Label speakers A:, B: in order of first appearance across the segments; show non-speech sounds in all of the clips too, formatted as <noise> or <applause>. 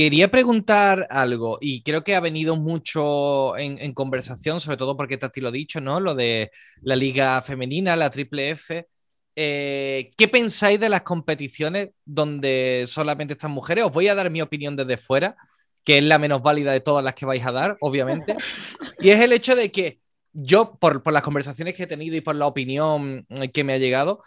A: Quería preguntar algo y creo que ha venido mucho en, conversación, sobre todo porque Tati lo ha dicho, ¿no? Lo de la liga femenina, la Triple F. Eh, ¿Qué pensáis de las competiciones donde solamente están mujeres? Os voy a dar mi opinión desde fuera, que es la menos válida de todas las que vais a dar, obviamente. <laughs> Y es el hecho de que yo, por las conversaciones que he tenido y por la opinión que me ha llegado,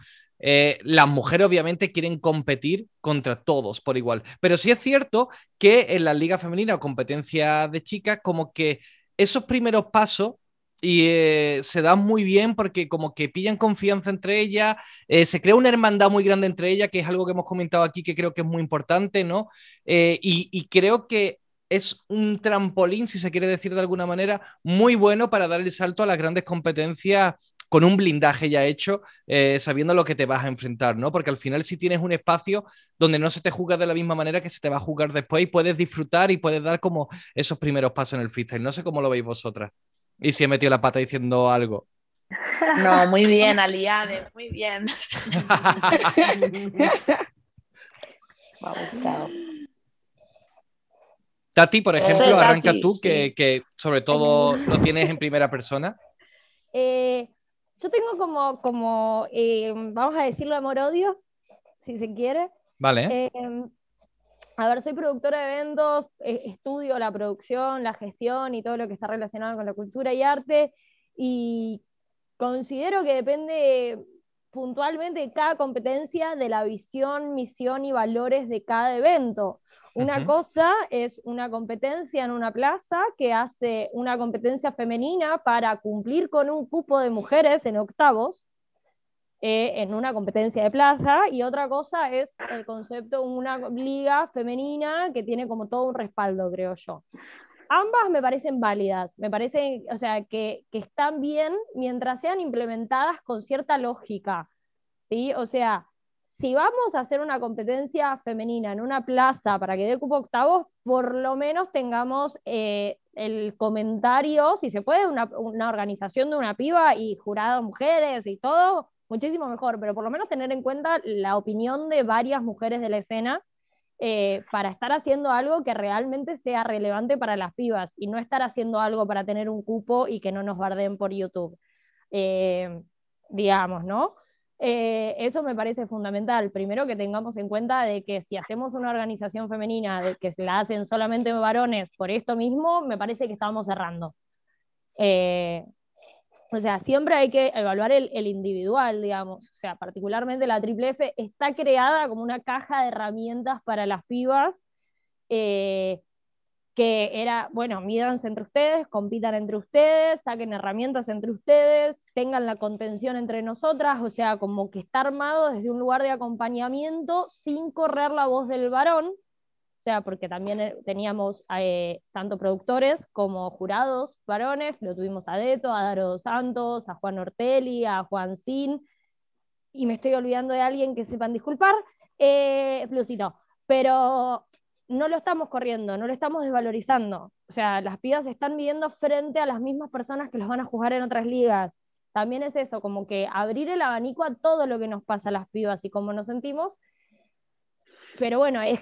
A: eh, las mujeres obviamente quieren competir contra todos por igual. Pero sí es cierto que en la liga femenina o competencia de chicas, como que esos primeros pasos y eh, se dan muy bien porque como que pillan confianza entre ellas, eh, se crea una hermandad muy grande entre ellas, que es algo que hemos comentado aquí que creo que es muy importante, ¿no? y, y, creo que es un trampolín, si se quiere decir de alguna manera, muy bueno para dar el salto a las grandes competencias con un blindaje ya hecho, eh, sabiendo lo que te vas a enfrentar, ¿no? Porque al final si tienes un espacio donde no se te juega de la misma manera que se te va a jugar después y puedes disfrutar y puedes dar como esos primeros pasos en el freestyle. No sé cómo lo veis vosotras. Y si he metido la pata diciendo algo.
B: No, muy bien, Aliade, muy bien. <laughs>
A: Tati, por pues, ejemplo, arranca tú, que, que, sobre todo lo tienes en primera persona.
C: Eh, yo tengo como, como em, vamos a decirlo, amor-odio, si se quiere. Vale. Em, a ver, soy productora de eventos, e, estudio la producción, la gestión y todo lo que está relacionado con la cultura y arte, y considero que depende puntualmente cada competencia de la visión, misión y valores de cada evento. Una cosa es una competencia en una plaza que hace una competencia femenina para cumplir con un cupo de mujeres en octavos eh, en una competencia de plaza y otra cosa es el concepto de una liga femenina que tiene como todo un respaldo, creo yo ambas me parecen válidas, me parecen, o sea, que, están bien mientras sean implementadas con cierta lógica, ¿sí? O sea, si vamos a hacer una competencia femenina en una plaza para que dé cupo octavos, por lo menos tengamos eh, el comentario, si se puede, una, una, organización de una piba y jurado mujeres y todo, muchísimo mejor, pero por lo menos tener en cuenta la opinión de varias mujeres de la escena eh, para estar haciendo algo que realmente sea relevante para las pibas y no estar haciendo algo para tener un cupo y que no nos barden por YouTube, eh, digamos, ¿no? Eh, eso me parece fundamental. Primero que tengamos en cuenta de que si hacemos una organización femenina de que la hacen solamente varones por esto mismo, me parece que estamos cerrando. O sea, siempre hay que evaluar el, individual, digamos. O sea, particularmente la Triple F está creada como una caja de herramientas para las pibas, eh, que era, bueno, mídanse entre ustedes, compitan entre ustedes, saquen herramientas entre ustedes, tengan la contención entre nosotras, o sea, como que está armado desde un lugar de acompañamiento sin correr la voz del varón, o sea, porque también eh, teníamos eh, tanto productores como jurados varones, lo tuvimos a Deto, a Daro Santos, a Juan Ortelli, a Juan Sin, y me estoy olvidando de alguien que sepan disculpar, eh, Plusito, pero no lo estamos corriendo, no lo estamos desvalorizando, o sea, las pibas están viviendo frente a las mismas personas que los van a jugar en otras ligas, también es eso, como que abrir el abanico a todo lo que nos pasa a las pibas y cómo nos sentimos, pero bueno, es,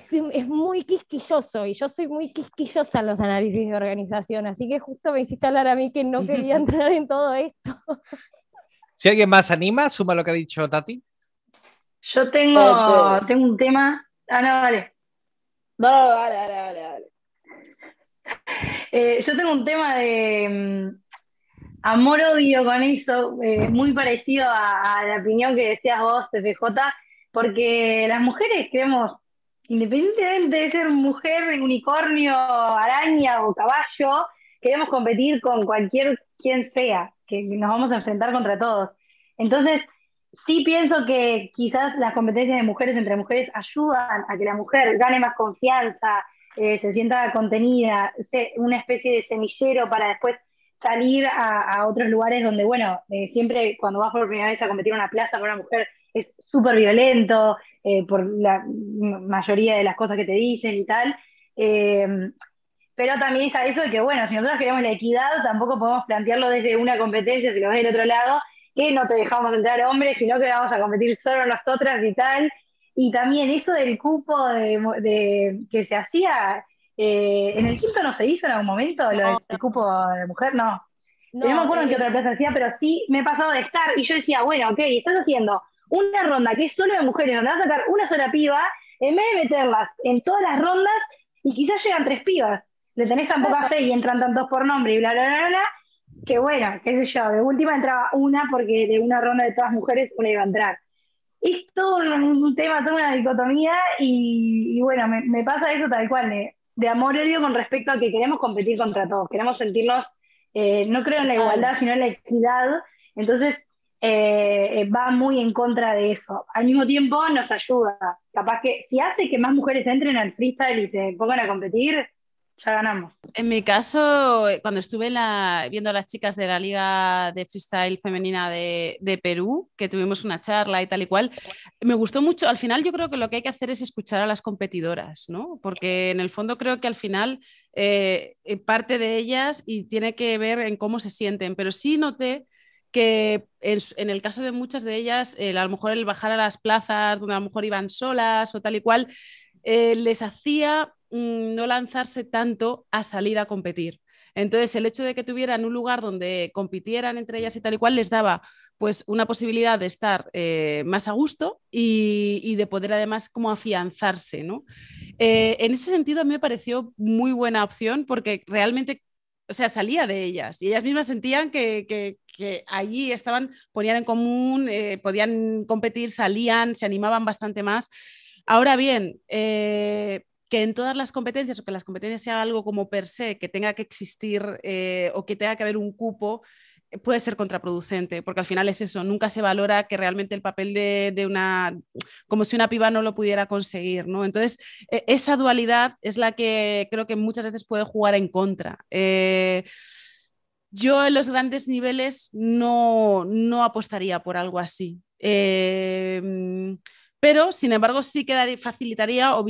C: muy quisquilloso y yo soy muy quisquillosa en los análisis de organización, así que justo me hiciste hablar a mí que no quería <laughs> entrar en todo esto.
A: Si alguien más anima, suma lo que ha dicho Tati.
C: Yo tengo, tengo un tema. Ah, no,
D: vale. vale, vale, vale. vale. Eh, yo tengo un tema de mm, amor-odio con eso, eh, muy parecido a, la opinión que decías vos, J porque las mujeres queremos, independientemente de ser mujer, unicornio, araña o caballo, queremos competir con cualquier quien sea, que nos vamos a enfrentar contra todos. Entonces, sí pienso que quizás las competencias de mujeres entre mujeres ayudan a que la mujer gane más confianza, eh, se sienta contenida, sea una especie de semillero para después salir a, otros lugares donde, bueno, eh, siempre cuando vas por primera vez a competir en una plaza con una mujer es súper violento eh, por la mayoría de las cosas que te dicen y tal. Em, pero también está eso de que, bueno, si nosotros queremos la equidad, tampoco podemos plantearlo desde una competencia, si lo ves del otro lado, que no te dejamos entrar hombres, sino que vamos a competir solo nosotras y tal. Y también eso del cupo de, que se hacía, eh, en el quinto no se hizo en algún momento, el lo del cupo de mujer, no.
E: No, me acuerdo en qué eh, otra
D: plaza hacía, pero sí me he pasado de estar y yo decía, bueno, ok, estás haciendo una ronda que es solo de mujeres, donde va a sacar una sola piba, en vez de meterlas en todas las rondas y quizás llegan tres pibas, le tenés tan poca fe y entran tantos por nombre y bla, bla, bla, bla, que bueno, qué sé yo, de última entraba una porque de una ronda de todas mujeres una iba a entrar. Es todo un, tema, toda una dicotomía y, bueno, me, pasa eso tal cual, de, amor-odio con respecto a que queremos competir contra todos, queremos sentirnos, eh, no creo en la igualdad, sino en la equidad. Entonces, eh, eh, va muy en contra de eso. Al mismo tiempo nos ayuda. Capaz que si hace que más mujeres entren al freestyle y se pongan a competir, ya ganamos.
E: En mi caso, cuando estuve viendo a las chicas de la Liga de Freestyle Femenina de, Perú, que tuvimos una charla y tal y cual, me gustó mucho. Al final yo creo que lo que hay que hacer es escuchar a las competidoras, ¿no? Porque en el fondo creo que al final eh, parte de ellas y tiene que ver en cómo se sienten. Pero sí noté que en el caso de muchas de ellas, a lo mejor el bajar a las plazas donde a lo mejor iban solas o tal y cual, eh, les hacía mm, no lanzarse tanto a salir a competir. Entonces, el hecho de que tuvieran un lugar donde compitieran entre ellas y tal y cual les daba pues una posibilidad de estar eh, más a gusto y, de poder además como afianzarse, ¿no? Eh, en ese sentido a mí me pareció muy buena opción porque realmente, o sea, salía de ellas y ellas mismas sentían que, que allí estaban, ponían en común, eh, podían competir, salían, se animaban bastante más. Ahora bien, eh, que en todas las competencias o que las competencias sea algo como per se, que tenga que existir eh, o que tenga que haber un cupo, puede ser contraproducente, porque al final es eso, nunca se valora que realmente el papel de, una, como si una piba no lo pudiera conseguir, ¿no? Entonces, e, esa dualidad es la que creo que muchas veces puede jugar en contra. Eh, yo en los grandes niveles no, no apostaría por algo así. Em, pero, sin embargo, sí que facilitaría o,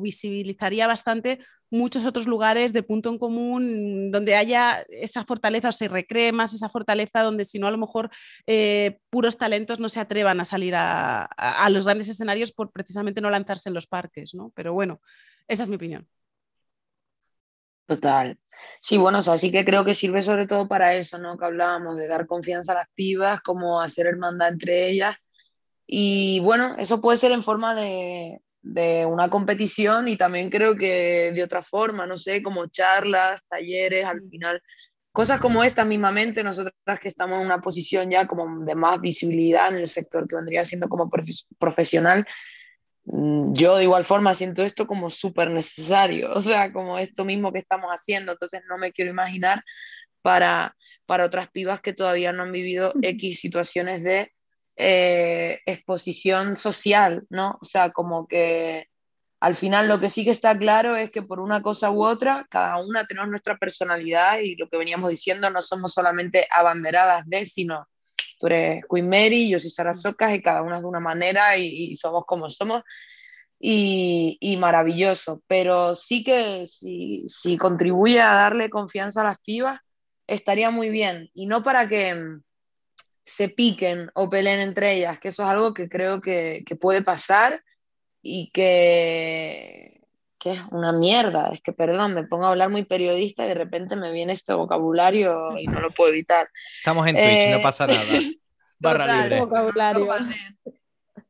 E: visibilizaría bastante muchos otros lugares de punto en común donde haya esa fortaleza o se recree más esa fortaleza donde si no a lo mejor eh, puros talentos no se atrevan a salir a, a, los grandes escenarios por precisamente no lanzarse en los parques, ¿no? Pero bueno, esa es mi opinión. Total. Sí, bueno, así que creo que sirve
B: sobre todo para eso, ¿no? Que hablábamos de dar confianza a las pibas, como hacer hermandad entre ellas. Y bueno, eso puede ser en forma de, una competición y también creo que de otra forma, no sé, como charlas, talleres, al final, cosas como esta mismamente, nosotras que estamos en una posición ya como de más visibilidad en el sector que vendría siendo como profesional, Mm, yo de igual forma siento esto como súper necesario, <laughs> o sea, como esto mismo que estamos haciendo, entonces no me quiero imaginar para, para otras pibas que todavía no han vivido X situaciones de eh, exposición social, ¿no? O sea, como que al final lo que sí que está claro es que por una cosa u otra, cada una tenemos nuestra personalidad y lo que veníamos diciendo, no somos solamente abanderadas de, sino tú eres Queen Mary, yo soy Sara mm. Socas y cada una es de una manera y, somos como somos. Y, y, maravilloso, pero sí que si, contribuye a darle confianza a las pibas, estaría muy bien. Y no para que mm, se piquen o peleen entre ellas, que eso es algo que creo que, que puede pasar y que es una mierda, es que perdón, me pongo a hablar muy periodista y de repente me viene este vocabulario y no lo puedo evitar. Estamos en Twitch, no eh, pasa nada. <laughs> Barra libre.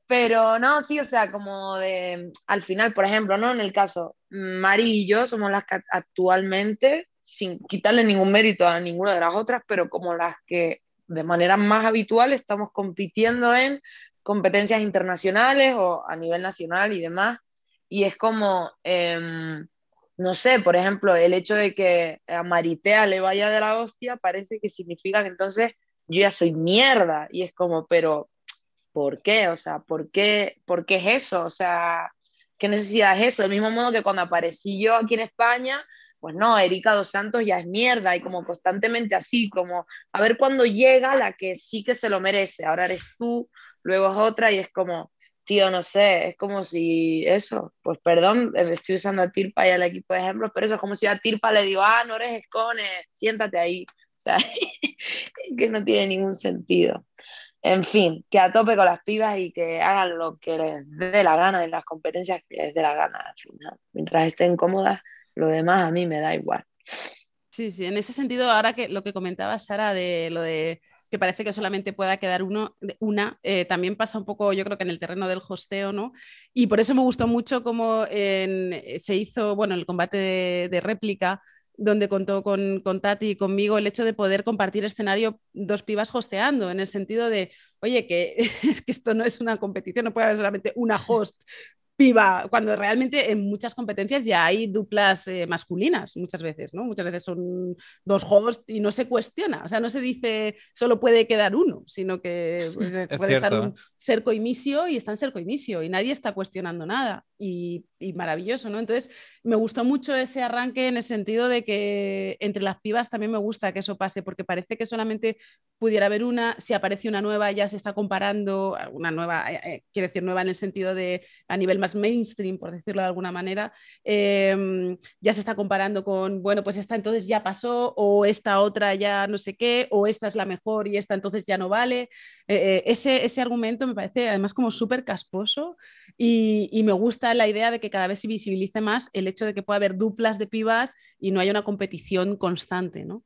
B: Pero no, sí, o sea, como de al final, por ejemplo, no en el caso, Mari y yo somos las que actualmente, sin quitarle ningún mérito a ninguna de las otras, pero como las que de manera más habitual estamos compitiendo en competencias internacionales o a nivel nacional y demás y es como, em, no sé, por ejemplo, el hecho de que a Maritea le vaya de la hostia parece que significa que entonces yo ya soy mierda. Y es como, pero, ¿por qué? O sea, ¿por qué, ¿por qué es eso? O sea, ¿qué necesidad es eso? Del mismo modo que cuando aparecí yo aquí en España, pues no, Erika Dos Santos ya es mierda y como constantemente así, como a ver cuándo llega la que sí que se lo merece, ahora eres tú, luego es otra y es como, tío, no sé, es como si eso, pues perdón, eh, estoy usando a Tirpa y al equipo de ejemplos, pero eso es como si a Tirpa le digo, ah, no eres escone, siéntate ahí. O sea, <laughs> que no tiene ningún sentido. En fin, que a tope con las pibas y que hagan lo que les dé la gana en las competencias que les dé la gana al final. Mientras estén cómodas, lo demás a mí me da igual.
E: Sí, sí, en ese sentido, ahora que lo que comentaba Sara de lo de que parece que solamente pueda quedar uno, una, eh, también pasa un poco, yo creo que en el terreno del hosteo, ¿no? Y por eso me gustó mucho cómo eh, se hizo, bueno, el combate de, réplica, donde contó con, Tati y conmigo el hecho de poder compartir escenario dos pibas hosteando, en el sentido de, oye, que <laughs> es que esto no es una competición, no puede haber solamente una host <laughs> piba, cuando realmente en muchas competencias ya hay duplas eh, masculinas muchas veces, ¿no? Muchas veces son dos juegos y no se cuestiona, o sea, no se dice solo puede quedar uno, sino que pues, <laughs> puede estar un cerco y misio y están cerco y misio y nadie está cuestionando nada y, y, maravilloso, ¿no? Entonces, me gustó mucho ese arranque en el sentido de que entre las pibas también me gusta que eso pase porque parece que solamente pudiera haber una, si aparece una nueva ya se está comparando, ah, una nueva, eh, eh, quiere decir nueva en el sentido de a nivel más mainstream, por decirlo de alguna manera, em, ya se está comparando con, bueno, pues esta entonces ya pasó, o esta otra ya no sé qué, o esta es la mejor y esta entonces ya no vale. Eh, ese, ese, argumento me parece además como súper casposo y, me gusta la idea de que cada vez se visibilice más el hecho de que pueda haber duplas de pibas y no haya una competición constante, ¿no?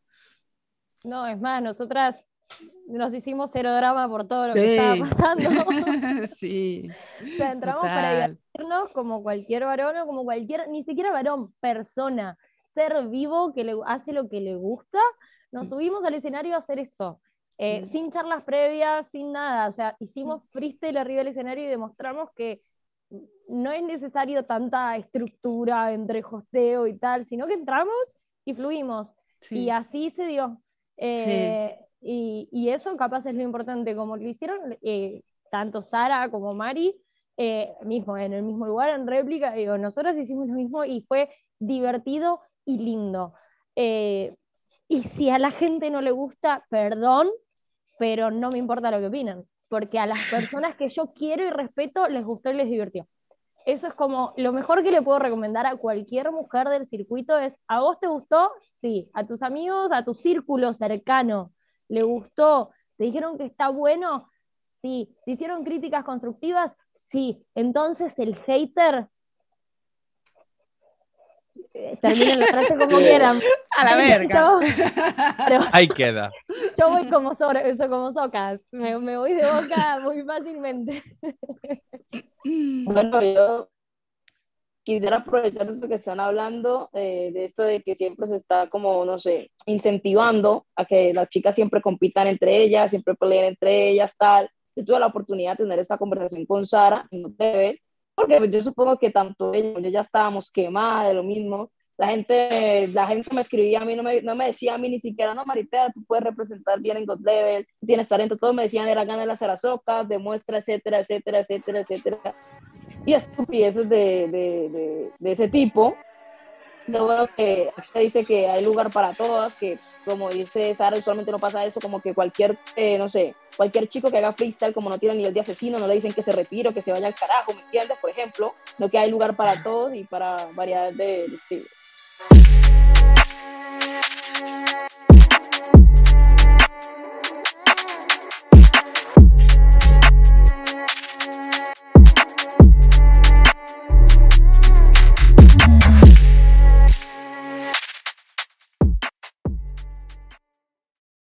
C: No, es más, nosotras nos hicimos cero drama por todo lo que estaba pasando. <laughs> sí. O sea, entramos para divertirnos como cualquier varón o como cualquier, ni siquiera varón, persona, ser vivo que le, hace lo que le gusta. Nos mm. subimos al escenario a hacer eso. Eh, mm. Sin charlas previas, sin nada. O sea, hicimos mm. freestyle arriba del escenario y demostramos que no es necesario tanta estructura entre hosteo y tal, sino que entramos y fluimos. Y así se dio. sí eh, y, eso capaz es lo importante, como lo hicieron eh, tanto Sara como Mari, eh, mismo, en el mismo lugar, en réplica, digo, nosotras hicimos lo mismo y fue divertido y lindo. Eh, y si a la gente no le gusta, perdón, pero no me importa lo que opinan, porque a las personas que yo quiero y respeto les gustó y les divirtió. Eso es como lo mejor que le puedo recomendar a cualquier mujer del circuito es, ¿a vos te gustó? Sí, a tus amigos, a tu círculo cercano, ¿Le gustó? ¿Te dijeron que está bueno? Sí. ¿Te hicieron críticas constructivas? Sí. Entonces el hater...
D: Eh, terminen la frase como <laughs> quieran. A la verga.
C: <laughs> <laughs> Ahí queda. Yo voy como, socas. Me, voy de boca muy
B: fácilmente. Bueno, quisiera aprovechar esto que están hablando, eh, de esto de que siempre se está como, no sé, incentivando a que las chicas siempre compitan entre ellas, siempre peleen entre ellas, tal. Yo tuve la oportunidad de tener esta conversación con Sara en no TV, porque pues, yo supongo que tanto ella como yo ya estábamos quemadas de lo mismo. La gente, la gente me escribía a mí, no me, no me decía a mí ni siquiera, no, Maritea, tú puedes representar bien en God Level, tienes talento, todos me decían, era gana de las arazoca, demuestra, etcétera, etcétera, etcétera, etcétera y estupideces de, de, de, de ese tipo. veo que dice que hay lugar para todas, que como dice Sara, usualmente no pasa eso, como que cualquier, eh, no sé, cualquier chico que haga freestyle, como no tiene nivel de asesino, no le dicen que se retire o que se vaya al carajo, ¿me entiendes? Por ejemplo, no que hay lugar para todos y para variedad de estilos.